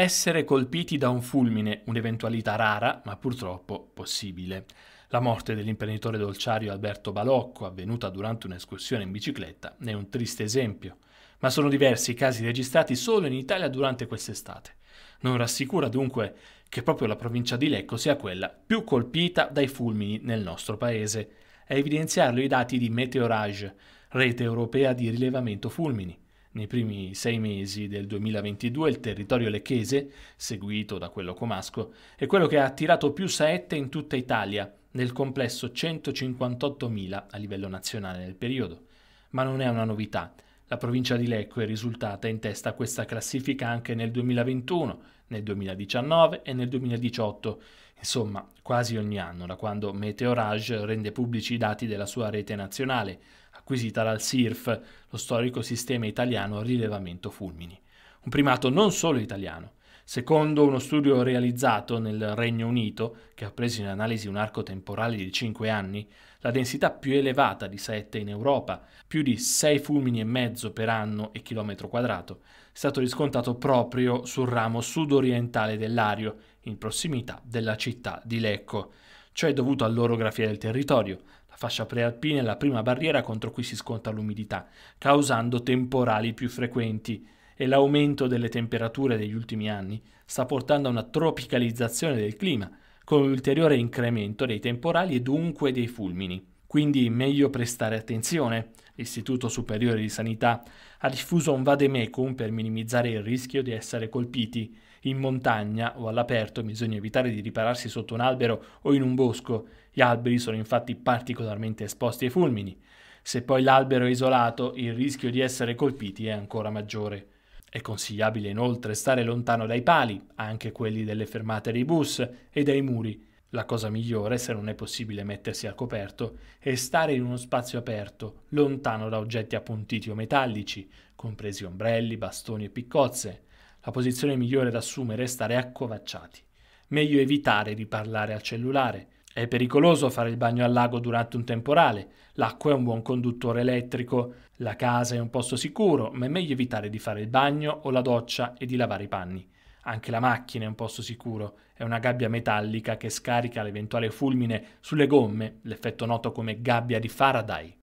Essere colpiti da un fulmine, un'eventualità rara, ma purtroppo possibile. La morte dell'imprenditore dolciario Alberto Balocco, avvenuta durante un'escursione in bicicletta, ne è un triste esempio. Ma sono diversi i casi registrati solo in Italia durante quest'estate. Non rassicura dunque che proprio la provincia di Lecco sia quella più colpita dai fulmini nel nostro paese. A evidenziarlo i dati di Meteorage, rete europea di rilevamento fulmini nei primi sei mesi del 2022 il territorio lecchese, seguito da quello comasco, è quello che ha attirato più saette in tutta Italia, nel complesso 158.000 a livello nazionale nel periodo. Ma non è una novità, la provincia di Lecco è risultata in testa a questa classifica anche nel 2021, nel 2019 e nel 2018, insomma quasi ogni anno da quando Meteorage rende pubblici i dati della sua rete nazionale, acquisita dal SIRF, lo storico sistema italiano rilevamento fulmini. Un primato non solo italiano, Secondo uno studio realizzato nel Regno Unito, che ha preso in analisi un arco temporale di 5 anni, la densità più elevata di saette in Europa, più di 6 fulmini e mezzo per anno e chilometro quadrato, è stato riscontrato proprio sul ramo sudorientale dell'Ario, in prossimità della città di Lecco. Ciò è dovuto all'orografia del territorio. La fascia prealpina è la prima barriera contro cui si sconta l'umidità, causando temporali più frequenti e l'aumento delle temperature degli ultimi anni sta portando a una tropicalizzazione del clima, con un ulteriore incremento dei temporali e dunque dei fulmini. Quindi meglio prestare attenzione. L'Istituto Superiore di Sanità ha diffuso un vademecum per minimizzare il rischio di essere colpiti. In montagna o all'aperto bisogna evitare di ripararsi sotto un albero o in un bosco. Gli alberi sono infatti particolarmente esposti ai fulmini. Se poi l'albero è isolato, il rischio di essere colpiti è ancora maggiore. È consigliabile inoltre stare lontano dai pali, anche quelli delle fermate dei bus, e dai muri. La cosa migliore, se non è possibile mettersi al coperto, è stare in uno spazio aperto, lontano da oggetti appuntiti o metallici, compresi ombrelli, bastoni e piccozze. La posizione migliore da assumere è stare accovacciati. Meglio evitare di parlare al cellulare, è pericoloso fare il bagno al lago durante un temporale. L'acqua è un buon conduttore elettrico. La casa è un posto sicuro, ma è meglio evitare di fare il bagno o la doccia e di lavare i panni. Anche la macchina è un posto sicuro. È una gabbia metallica che scarica l'eventuale fulmine sulle gomme, l'effetto noto come gabbia di Faraday.